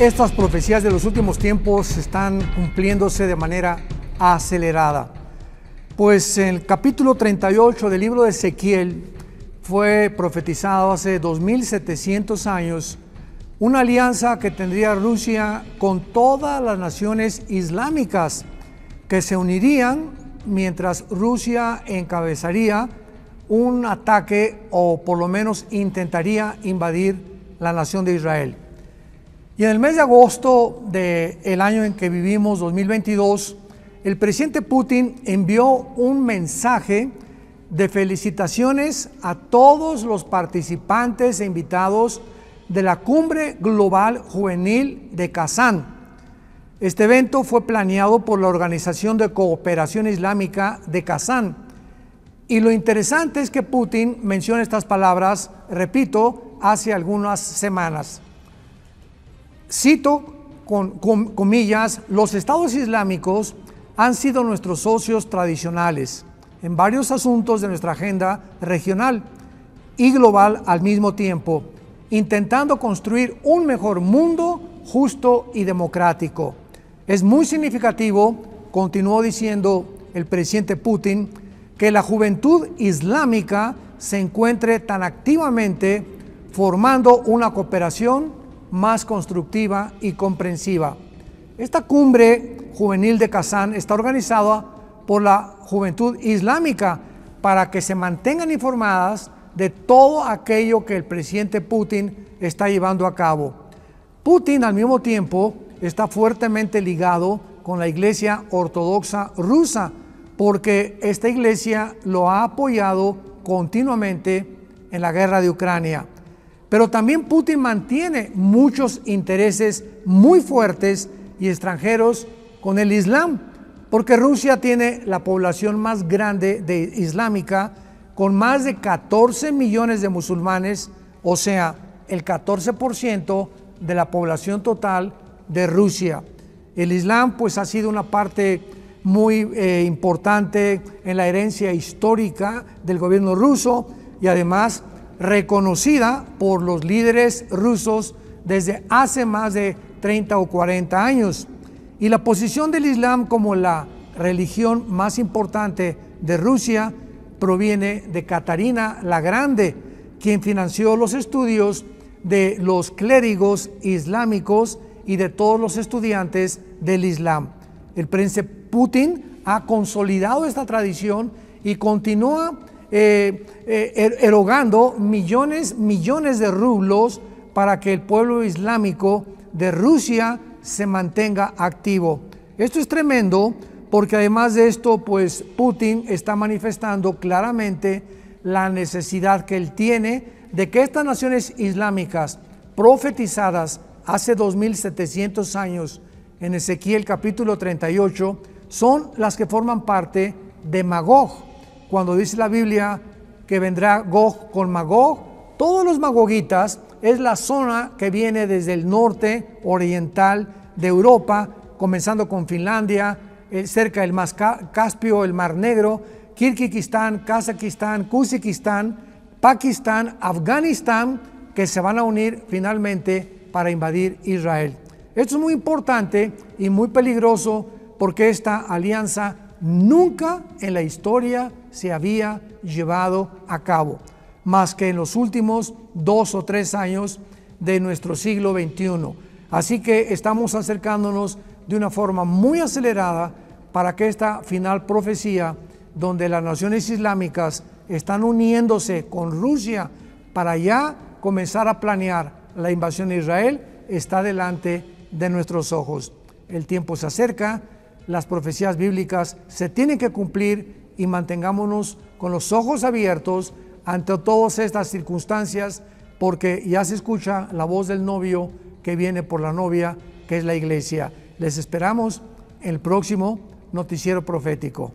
Estas profecías de los últimos tiempos están cumpliéndose de manera acelerada. Pues en el capítulo 38 del libro de Ezequiel fue profetizado hace 2700 años una alianza que tendría Rusia con todas las naciones islámicas que se unirían mientras Rusia encabezaría un ataque o por lo menos intentaría invadir la nación de Israel. Y en el mes de agosto del año en que vivimos, 2022, el presidente Putin envió un mensaje de felicitaciones a todos los participantes e invitados de la Cumbre Global Juvenil de Kazán. Este evento fue planeado por la Organización de Cooperación Islámica de Kazán. Y lo interesante es que Putin menciona estas palabras, repito, hace algunas semanas. Cito con, comillas, los estados islámicos han sido nuestros socios tradicionales en varios asuntos de nuestra agenda regional y global al mismo tiempo, intentando construir un mejor mundo justo y democrático. Es muy significativo, continuó diciendo el presidente Putin, que la juventud islámica se encuentre tan activamente formando una cooperación más constructiva y comprensiva. Esta cumbre juvenil de Kazán está organizada por la juventud islámica para que se mantengan informadas de todo aquello que el presidente Putin está llevando a cabo. Putin al mismo tiempo está fuertemente ligado con la Iglesia Ortodoxa rusa, porque esta iglesia lo ha apoyado continuamente en la guerra de Ucrania. Pero también Putin mantiene muchos intereses muy fuertes y extranjeros con el Islam, porque Rusia tiene la población más grande de islámica, con más de 14 millones de musulmanes, o sea, el 14% de la población total de Rusia. El Islam pues ha sido una parte muy eh, importante en la herencia histórica del gobierno ruso y además reconocida por los líderes rusos desde hace más de 30 o 40 años. Y la posición del Islam como la religión más importante de Rusia proviene de Catarina la Grande, quien financió los estudios de los clérigos islámicos y de todos los estudiantes del Islam. El príncipe Putin ha consolidado esta tradición y continúa eh, eh, er, erogando millones, millones de rublos para que el pueblo islámico de Rusia se mantenga activo. Esto es tremendo porque además de esto, pues Putin está manifestando claramente la necesidad que él tiene de que estas naciones islámicas profetizadas hace 2700 años en Ezequiel capítulo 38 son las que forman parte de Magog, cuando dice la Biblia que vendrá Gog con Magog, todos los magogitas es la zona que viene desde el norte oriental de Europa, comenzando con Finlandia, eh, cerca del Mar Caspio, el Mar Negro, Kirguistán, Kazajistán, Kuzikistán, Pakistán, Afganistán, que se van a unir finalmente para invadir Israel. Esto es muy importante y muy peligroso porque esta alianza nunca en la historia se había llevado a cabo, más que en los últimos dos o tres años de nuestro siglo XXI. Así que estamos acercándonos de una forma muy acelerada para que esta final profecía, donde las naciones islámicas están uniéndose con Rusia para ya comenzar a planear la invasión de Israel, está delante de nuestros ojos. El tiempo se acerca las profecías bíblicas se tienen que cumplir y mantengámonos con los ojos abiertos ante todas estas circunstancias, porque ya se escucha la voz del novio que viene por la novia, que es la iglesia. Les esperamos el próximo noticiero profético.